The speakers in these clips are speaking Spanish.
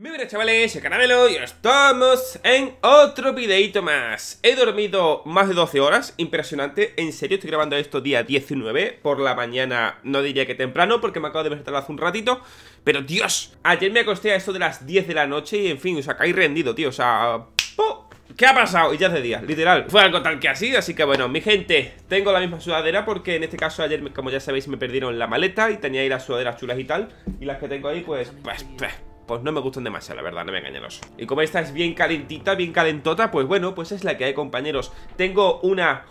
Muy buenas chavales, el Caramelo y estamos en otro videito más He dormido más de 12 horas, impresionante En serio, estoy grabando esto día 19 Por la mañana, no diría que temprano Porque me acabo de despertar hace un ratito Pero Dios, ayer me acosté a esto de las 10 de la noche Y en fin, o sea, caí rendido, tío O sea, ¿Qué ha pasado? Y ya hace día, literal Fue algo tal que así, así que bueno, mi gente Tengo la misma sudadera porque en este caso ayer Como ya sabéis me perdieron la maleta Y tenía ahí las sudaderas chulas y tal Y las que tengo ahí pues, pues, pues pues no me gustan demasiado, la verdad, no me engañaros. Y como esta es bien calentita, bien calentota, pues bueno, pues es la que hay, compañeros. Tengo una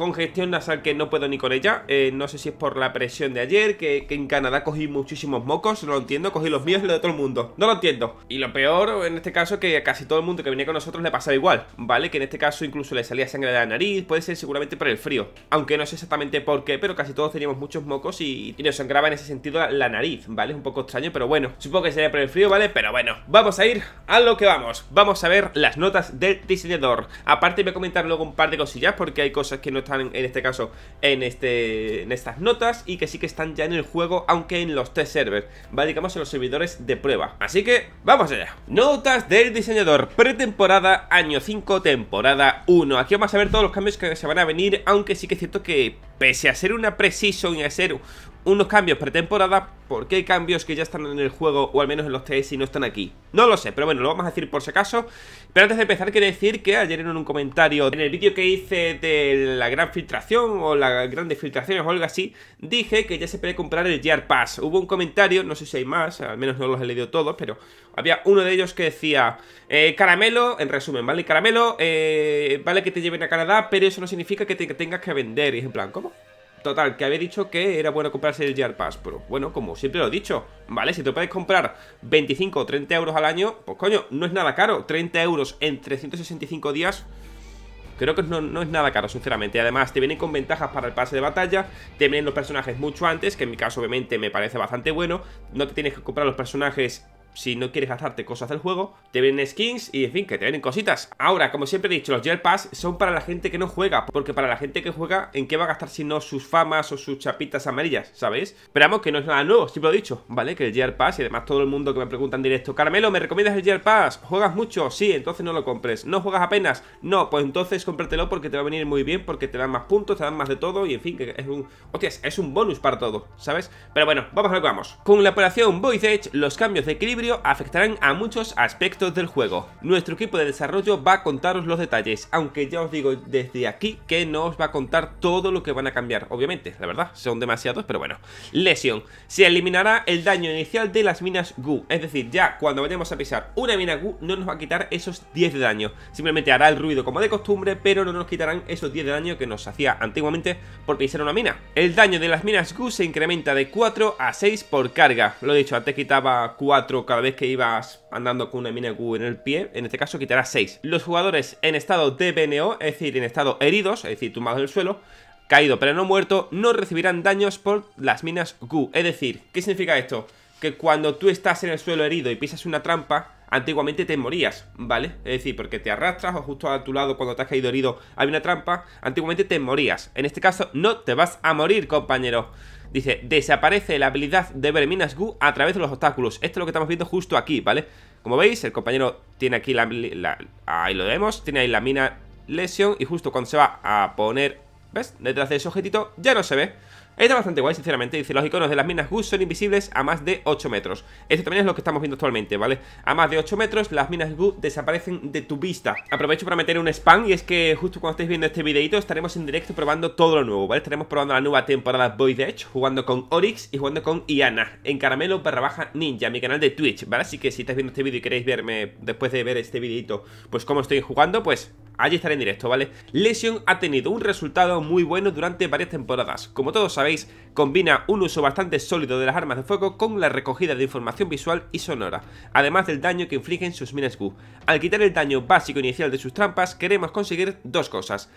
congestión nasal que no puedo ni con ella. Eh, no sé si es por la presión de ayer, que, en Canadá cogí muchísimos mocos, no lo entiendo, cogí los míos y los de todo el mundo. No lo entiendo. Y lo peor en este caso que casi todo el mundo que venía con nosotros le pasaba igual, ¿vale? Que en este caso incluso le salía sangre de la nariz, puede ser seguramente por el frío. Aunque no sé exactamente por qué, pero casi todos teníamos muchos mocos y, nos sangraba en ese sentido la, nariz, ¿vale? Es un poco extraño, pero bueno, supongo que sería por el frío, ¿vale? Pero bueno, vamos a ir a lo que vamos. Vamos a ver las notas del diseñador. Aparte voy a comentar luego un par de cosillas porque hay cosas que no en este caso en, este, en estas notas y que sí que están ya en el juego, aunque en los test servers, ¿vale? Digamos en los servidores de prueba. Así que, vamos allá. Notas del diseñador, pretemporada, año 5, temporada 1. Aquí vamos a ver todos los cambios que se van a venir, aunque sí que es cierto que pese a ser una precision y a ser unos cambios pretemporada porque hay cambios que ya están en el juego o al menos en los TS y no están aquí. No lo sé, pero bueno, lo vamos a decir por si acaso. Pero antes de empezar, quiero decir que ayer en un comentario, en el vídeo que hice de la gran filtración o las grandes filtraciones o algo así, dije que ya se puede comprar el Gear Pass. Hubo un comentario, no sé si hay más, al menos no los he leído todos, pero había uno de ellos que decía, eh, caramelo, en resumen, ¿vale? Caramelo, eh, vale que te lleven a Canadá, pero eso no significa que te tengas que vender. Y es en plan, ¿cómo? Total, que había dicho que era bueno comprarse el Gear Pass pero Bueno, como siempre lo he dicho, ¿vale? Si te puedes comprar 25 o 30 euros al año, pues coño, no es nada caro. 30 euros en 365 días, creo que no, no es nada caro, sinceramente. Además, te vienen con ventajas para el pase de batalla, te vienen los personajes mucho antes, que en mi caso obviamente me parece bastante bueno. No te tienes que comprar los personajes si no quieres gastarte cosas del juego, te vienen skins y en fin, que te vienen cositas. Ahora, como siempre he dicho, los Gear Pass son para la gente que no juega, porque para la gente que juega, ¿en qué va a gastar si no sus famas o sus chapitas amarillas, sabes Pero vamos, que no es nada nuevo, siempre lo he dicho, ¿vale? Que el Gear Pass y además todo el mundo que me pregunta en directo, Carmelo, ¿me recomiendas el Gear Pass? ¿Juegas mucho? Sí, entonces no lo compres. ¿No juegas apenas? No, pues entonces cómpratelo porque te va a venir muy bien, porque te dan más puntos, te dan más de todo y en fin, que es un... Hostias, es un bonus para todo, ¿sabes? Pero bueno, vamos a lo que vamos. Con la operación Voice Edge, los cambios de equilibrio afectarán a muchos aspectos del juego. Nuestro equipo de desarrollo va a contaros los detalles, aunque ya os digo desde aquí que no os va a contar todo lo que van a cambiar, obviamente, la verdad, son demasiados, pero bueno. Lesión. Se eliminará el daño inicial de las minas Gu, es decir, ya cuando vayamos a pisar una mina Gu no nos va a quitar esos 10 de daño, simplemente hará el ruido como de costumbre, pero no nos quitarán esos 10 de daño que nos hacía antiguamente por pisar una mina. El daño de las minas Gu se incrementa de 4 a 6 por carga, lo he dicho, antes quitaba 4 cada vez que ibas andando con una mina Q en el pie, en este caso quitarás 6. Los jugadores en estado de BNO, es decir, en estado heridos, es decir, tumbados en el suelo, caído pero no muerto, no recibirán daños por las minas Q. Es decir, ¿qué significa esto? Que cuando tú estás en el suelo herido y pisas una trampa, antiguamente te morías, ¿vale? Es decir, porque te arrastras o justo a tu lado cuando te has caído herido hay una trampa, antiguamente te morías. En este caso no te vas a morir, compañero. Dice, desaparece la habilidad de ver Minas Gu a través de los obstáculos. Esto es lo que estamos viendo justo aquí, ¿vale? Como veis, el compañero tiene aquí la... ahí lo vemos, tiene ahí la mina lesión y justo cuando se va a poner, ¿ves? Detrás de ese objetito ya no se ve. Está bastante guay, sinceramente. Dice, los iconos de las minas Gus son invisibles a más de 8 metros. Esto también es lo que estamos viendo actualmente, ¿vale? A más de 8 metros, las minas Gus desaparecen de tu vista. Aprovecho para meter un spam y es que justo cuando estéis viendo este videito estaremos en directo probando todo lo nuevo, ¿vale? Estaremos probando la nueva temporada Void Edge, jugando con Oryx y jugando con Iana, en caramelo barra baja ninja, mi canal de Twitch, ¿vale? Así que si estáis viendo este vídeo y queréis verme después de ver este videito, pues cómo estoy jugando, pues allí estaré en directo, ¿vale? Lesion ha tenido un resultado muy bueno durante varias temporadas. Como todos sabéis, combina un uso bastante sólido de las armas de fuego con la recogida de información visual y sonora, además del daño que infligen sus minas Q. Al quitar el daño básico inicial de sus trampas, queremos conseguir dos cosas.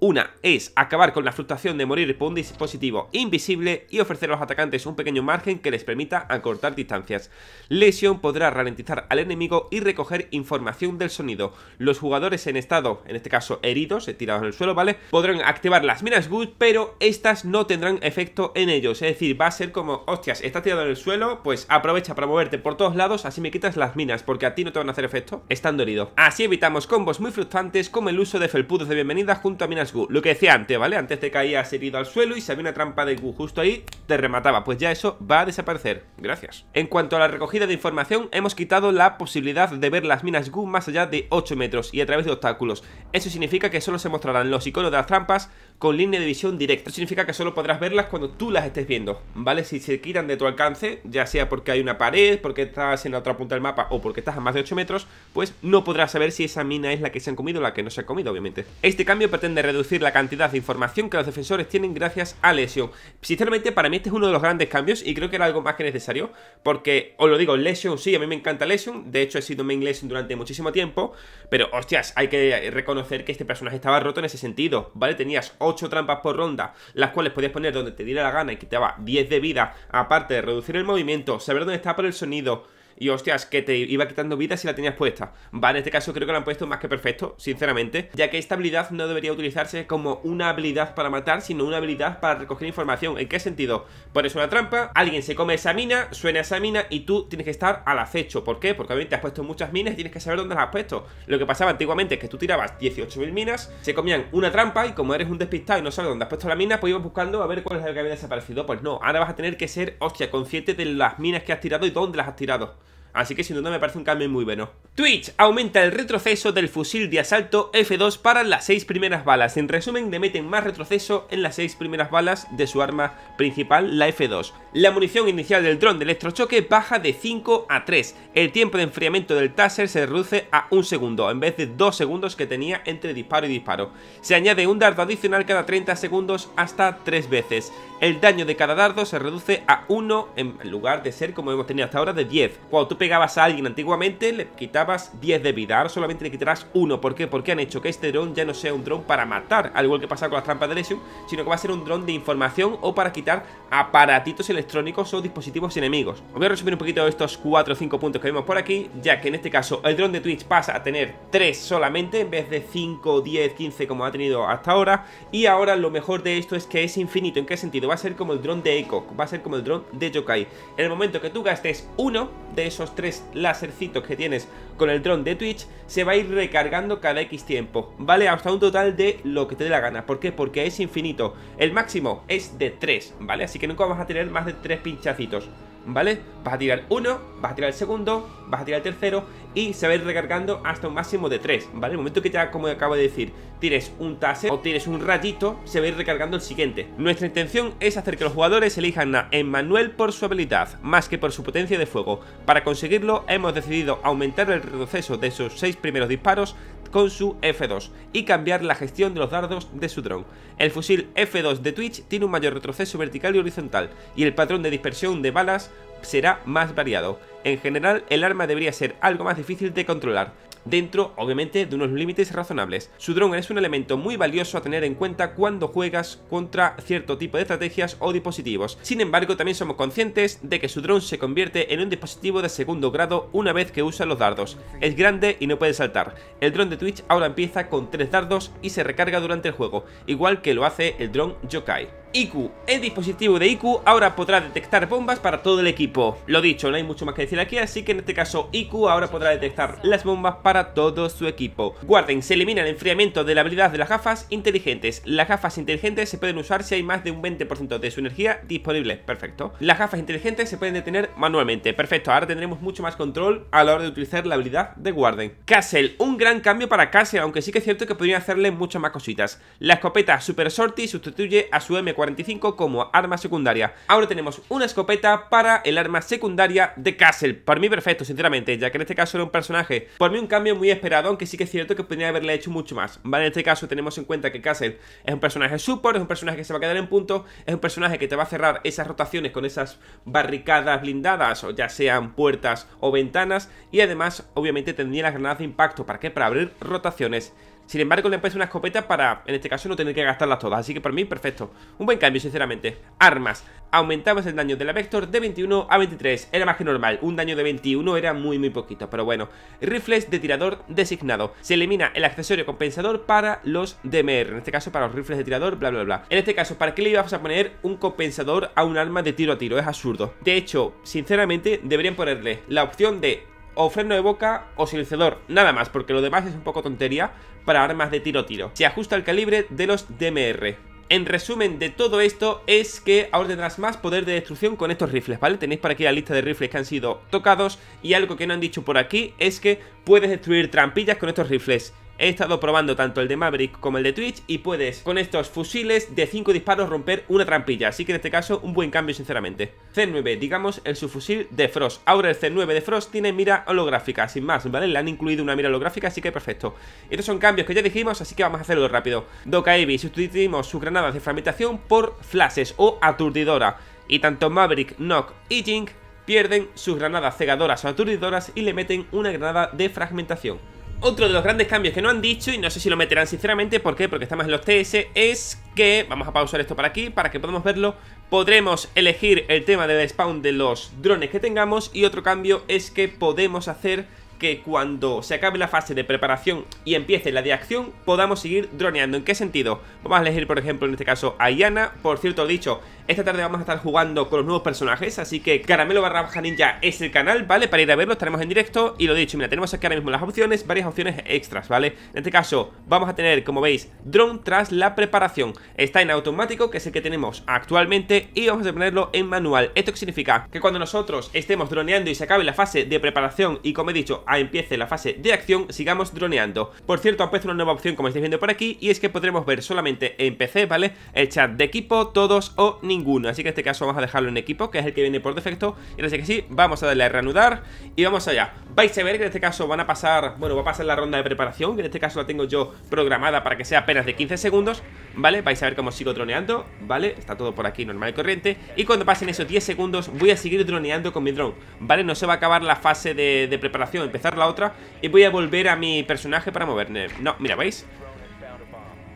Una es acabar con la frustración de morir por un dispositivo invisible y ofrecer a los atacantes un pequeño margen que les permita acortar distancias. Lesión podrá ralentizar al enemigo y recoger información del sonido. Los jugadores en estado, en este caso heridos, eh, tirados en el suelo, ¿vale? Podrán activar las minas good, pero estas no tendrán efecto en ellos. Es decir, va a ser como, hostias, estás tirado en el suelo, pues aprovecha para moverte por todos lados, así me quitas las minas, porque a ti no te van a hacer efecto estando herido. Así evitamos combos muy frustrantes como el uso de felpudos de bienvenida junto a minas Gu. Lo que decía antes, ¿vale? Antes te caías herido al suelo y si había una trampa de Gu justo ahí, te remataba. Pues ya eso va a desaparecer. Gracias. En cuanto a la recogida de información, hemos quitado la posibilidad de ver las minas Gu más allá de 8 metros y a través de obstáculos. Eso significa que solo se mostrarán los iconos de las trampas con línea de visión directa. Eso significa que solo podrás verlas cuando tú las estés viendo, ¿vale? Si se quitan de tu alcance, ya sea porque hay una pared, porque estás en la otra punta del mapa o porque estás a más de 8 metros, pues no podrás saber si esa mina es la que se han comido o la que no se ha comido, obviamente. Este cambio pretende reducir reducir la cantidad de información que los defensores tienen gracias a Lesion. Sinceramente, para mí este es uno de los grandes cambios y creo que era algo más que necesario, porque os lo digo, Lesion sí, a mí me encanta Lesion, de hecho he sido main Lesion durante muchísimo tiempo, pero hostias, hay que reconocer que este personaje estaba roto en ese sentido, ¿vale? Tenías 8 trampas por ronda, las cuales podías poner donde te diera la gana y quitaba 10 de vida, aparte de reducir el movimiento, saber dónde está por el sonido, y hostias, que te iba quitando vida si la tenías puesta. Va, en este caso creo que la han puesto más que perfecto, sinceramente, ya que esta habilidad no debería utilizarse como una habilidad para matar, sino una habilidad para recoger información. ¿En qué sentido? Pones una trampa, alguien se come esa mina, suena esa mina y tú tienes que estar al acecho. ¿Por qué? Porque obviamente has puesto muchas minas y tienes que saber dónde las has puesto. Lo que pasaba antiguamente es que tú tirabas 18.000 minas, se comían una trampa y como eres un despistado y no sabes dónde has puesto la mina, pues ibas buscando a ver cuál es la que había desaparecido. Pues no, ahora vas a tener que ser, hostia, consciente de las minas que has tirado y dónde las has tirado. Así que sin duda me parece un cambio muy bueno. Twitch aumenta el retroceso del fusil de asalto F2 para las 6 primeras balas. En resumen, le meten más retroceso en las seis primeras balas de su arma principal, la F2. La munición inicial del dron de electrochoque baja de 5 a 3. El tiempo de enfriamiento del taser se reduce a 1 segundo, en vez de 2 segundos que tenía entre disparo y disparo. Se añade un dardo adicional cada 30 segundos hasta 3 veces. El daño de cada dardo se reduce a 1 en lugar de ser como hemos tenido hasta ahora de 10. Cuando tú pegabas a alguien antiguamente le quitabas 10 de vida, ahora solamente le quitarás 1. ¿Por qué? Porque han hecho que este dron ya no sea un dron para matar, al igual que pasa con las trampas de Lesion, sino que va a ser un dron de información o para quitar aparatitos electrónicos o dispositivos enemigos. Os voy a resumir un poquito estos 4 o 5 puntos que vemos por aquí, ya que en este caso el dron de Twitch pasa a tener 3 solamente en vez de 5, 10, 15 como ha tenido hasta ahora. Y ahora lo mejor de esto es que es infinito. ¿En qué sentido? va a ser como el dron de Echo, va a ser como el dron de Yokai. En el momento que tú gastes uno de esos tres lásercitos que tienes con el dron de Twitch, se va a ir recargando cada X tiempo, ¿vale? Hasta un total de lo que te dé la gana. ¿Por qué? Porque es infinito. El máximo es de 3, ¿vale? Así que nunca vas a tener más de tres pinchacitos. ¿vale? Vas a tirar uno, vas a tirar el segundo, vas a tirar el tercero y se va a ir recargando hasta un máximo de tres, ¿vale? El momento que ya, como acabo de decir, tires un taser o tires un rayito, se va a ir recargando el siguiente. Nuestra intención es hacer que los jugadores elijan a Emmanuel por su habilidad, más que por su potencia de fuego. Para conseguirlo, hemos decidido aumentar el retroceso de esos seis primeros disparos con su F2 y cambiar la gestión de los dardos de su dron. El fusil F2 de Twitch tiene un mayor retroceso vertical y horizontal y el patrón de dispersión de balas será más variado. En general, el arma debería ser algo más difícil de controlar, dentro, obviamente, de unos límites razonables. Su dron es un elemento muy valioso a tener en cuenta cuando juegas contra cierto tipo de estrategias o dispositivos. Sin embargo, también somos conscientes de que su dron se convierte en un dispositivo de segundo grado una vez que usa los dardos. Es grande y no puede saltar. El dron de Twitch ahora empieza con 3 dardos y se recarga durante el juego, igual que lo hace el dron Yokai. IQ. El dispositivo de IQ ahora podrá detectar bombas para todo el equipo. Lo dicho, no hay mucho más que decir aquí, así que en este caso IQ ahora podrá detectar las bombas para todo su equipo. Guarden, se elimina el enfriamiento de la habilidad de las gafas inteligentes. Las gafas inteligentes se pueden usar si hay más de un 20% de su energía disponible. Perfecto. Las gafas inteligentes se pueden detener manualmente. Perfecto, ahora tendremos mucho más control a la hora de utilizar la habilidad de Guarden. Castle, un gran cambio para Castle, aunque sí que es cierto que podría hacerle muchas más cositas. La escopeta Super Sorty sustituye a su m 4 como arma secundaria. Ahora tenemos una escopeta para el arma secundaria de Castle. Para mí perfecto, sinceramente, ya que en este caso era un personaje. Por mí un cambio muy esperado, aunque sí que es cierto que podría haberle hecho mucho más. Vale, en este caso tenemos en cuenta que Castle es un personaje support, es un personaje que se va a quedar en punto, es un personaje que te va a cerrar esas rotaciones con esas barricadas blindadas, o ya sean puertas o ventanas, y además obviamente tendría las granadas de impacto. ¿Para qué? Para abrir rotaciones. Sin embargo, le parece una escopeta para, en este caso, no tener que gastarlas todas. Así que para mí, perfecto. Un buen cambio, sinceramente. Armas. Aumentamos el daño de la Vector de 21 a 23. Era más que normal. Un daño de 21 era muy, muy poquito. Pero bueno. Rifles de tirador designado. Se elimina el accesorio compensador para los DMR. En este caso, para los rifles de tirador, bla, bla, bla. En este caso, ¿para qué le íbamos a poner un compensador a un arma de tiro a tiro? Es absurdo. De hecho, sinceramente, deberían ponerle la opción de o freno de boca o silenciador, nada más, porque lo demás es un poco tontería para armas de tiro-tiro. Se ajusta al calibre de los DMR. En resumen de todo esto es que ahora tendrás más poder de destrucción con estos rifles, ¿vale? Tenéis por aquí la lista de rifles que han sido tocados y algo que no han dicho por aquí es que puedes destruir trampillas con estos rifles. He estado probando tanto el de Maverick como el de Twitch y puedes con estos fusiles de 5 disparos romper una trampilla, así que en este caso un buen cambio sinceramente. C9, digamos el subfusil de Frost. Ahora el C9 de Frost tiene mira holográfica, sin más, ¿vale? Le han incluido una mira holográfica, así que perfecto. Estos son cambios que ya dijimos, así que vamos a hacerlo rápido. Doca sustituimos sus granadas de fragmentación por flashes o aturdidora. Y tanto Maverick, Nock y Jink pierden sus granadas cegadoras o aturdidoras y le meten una granada de fragmentación. Otro de los grandes cambios que no han dicho, y no sé si lo meterán sinceramente, ¿por qué? Porque estamos en los TS, es que, vamos a pausar esto para aquí, para que podamos verlo, podremos elegir el tema del spawn de los drones que tengamos, y otro cambio es que podemos hacer que cuando se acabe la fase de preparación y empiece la de acción, podamos seguir droneando. ¿En qué sentido? Vamos a elegir, por ejemplo, en este caso a Yana Por cierto, dicho, esta tarde vamos a estar jugando con los nuevos personajes, así que Caramelo barra baja ninja es el canal, ¿vale? Para ir a verlo, estaremos en directo. Y lo dicho, mira, tenemos aquí ahora mismo las opciones, varias opciones extras, ¿vale? En este caso, vamos a tener, como veis, drone tras la preparación. Está en automático, que es el que tenemos actualmente, y vamos a ponerlo en manual. ¿Esto qué significa? Que cuando nosotros estemos droneando y se acabe la fase de preparación y, como he dicho, empiece la fase de acción, sigamos droneando. Por cierto, aparece una nueva opción como estáis viendo por aquí y es que podremos ver solamente en PC, ¿vale? El chat de equipo, todos o ninguno. Así que en este caso vamos a dejarlo en equipo, que es el que viene por defecto. Y así que sí, vamos a darle a reanudar y vamos allá. Vais a ver que en este caso van a pasar, bueno, va a pasar la ronda de preparación, que en este caso la tengo yo programada para que sea apenas de 15 segundos, ¿vale? Vais a ver cómo sigo droneando, ¿vale? Está todo por aquí normal y corriente. Y cuando pasen esos 10 segundos voy a seguir droneando con mi drone, ¿vale? No se va a acabar la fase de, de preparación, la otra Y voy a volver a mi personaje para moverme No, mira, ¿veis?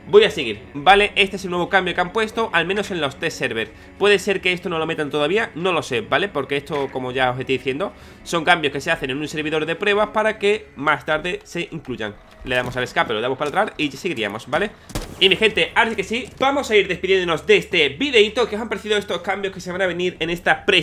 Voy a seguir, ¿vale? Este es el nuevo cambio que han puesto, al menos en los test server Puede ser que esto no lo metan todavía, no lo sé, ¿vale? Porque esto, como ya os estoy diciendo Son cambios que se hacen en un servidor de pruebas para que más tarde se incluyan Le damos al escape, lo damos para atrás y seguiríamos, ¿vale? Y mi gente, ahora que sí, vamos a ir despidiéndonos de este videito Que os han parecido estos cambios que se van a venir en esta pre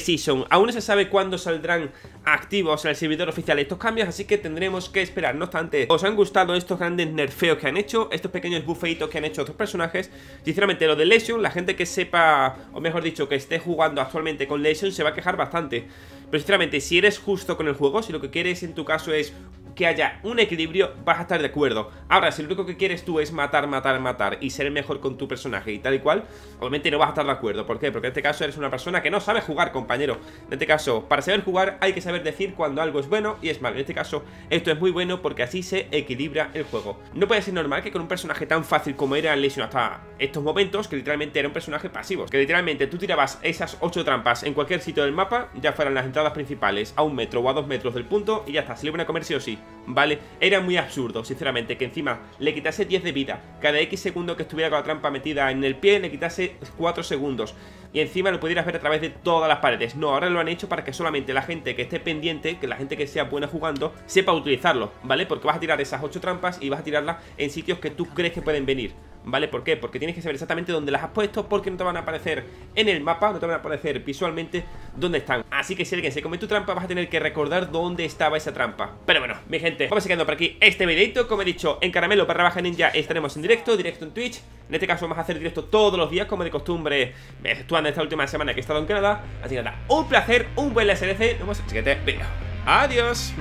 Aún no se sabe cuándo saldrán activos en el servidor oficial estos cambios Así que tendremos que esperar No obstante, os han gustado estos grandes nerfeos que han hecho Estos pequeños bufeitos que han hecho otros personajes Sinceramente, lo de Lesion, la gente que sepa, o mejor dicho, que esté jugando actualmente con Lesion Se va a quejar bastante pero sinceramente, si eres justo con el juego, si lo que quieres en tu caso es que haya un equilibrio, vas a estar de acuerdo. Ahora, si lo único que quieres tú es matar, matar, matar y ser el mejor con tu personaje y tal y cual, obviamente no vas a estar de acuerdo. ¿Por qué? Porque en este caso eres una persona que no sabe jugar, compañero. En este caso, para saber jugar hay que saber decir cuando algo es bueno y es malo. En este caso, esto es muy bueno porque así se equilibra el juego. No puede ser normal que con un personaje tan fácil como era Lesion hasta estos momentos, que literalmente era un personaje pasivo, que literalmente tú tirabas esas 8 trampas en cualquier sitio del mapa, ya fueran las entradas principales a un metro o a dos metros del punto y ya está, Si le van a comer o sí. ¿vale? Era muy absurdo, sinceramente, que encima le quitase 10 de vida, cada X segundo que estuviera con la trampa metida en el pie le quitase 4 segundos, y encima lo pudieras ver a través de todas las paredes. No, ahora lo han hecho para que solamente la gente que esté pendiente, que la gente que sea buena jugando, sepa utilizarlo, ¿vale? Porque vas a tirar esas 8 trampas y vas a tirarlas en sitios que tú crees que pueden venir. ¿Vale? ¿Por qué? Porque tienes que saber exactamente dónde las has puesto Porque no te van a aparecer en el mapa No te van a aparecer visualmente dónde están Así que si alguien se come tu trampa Vas a tener que recordar dónde estaba esa trampa Pero bueno, mi gente, vamos a quedando por aquí este videito Como he dicho, en Caramelo para baja ninja estaremos en directo Directo en Twitch En este caso vamos a hacer directo todos los días Como de costumbre, exceptuando esta última semana que he estado en Canadá Así que nada, un placer, un buen SLC Nos vemos en el siguiente vídeo Adiós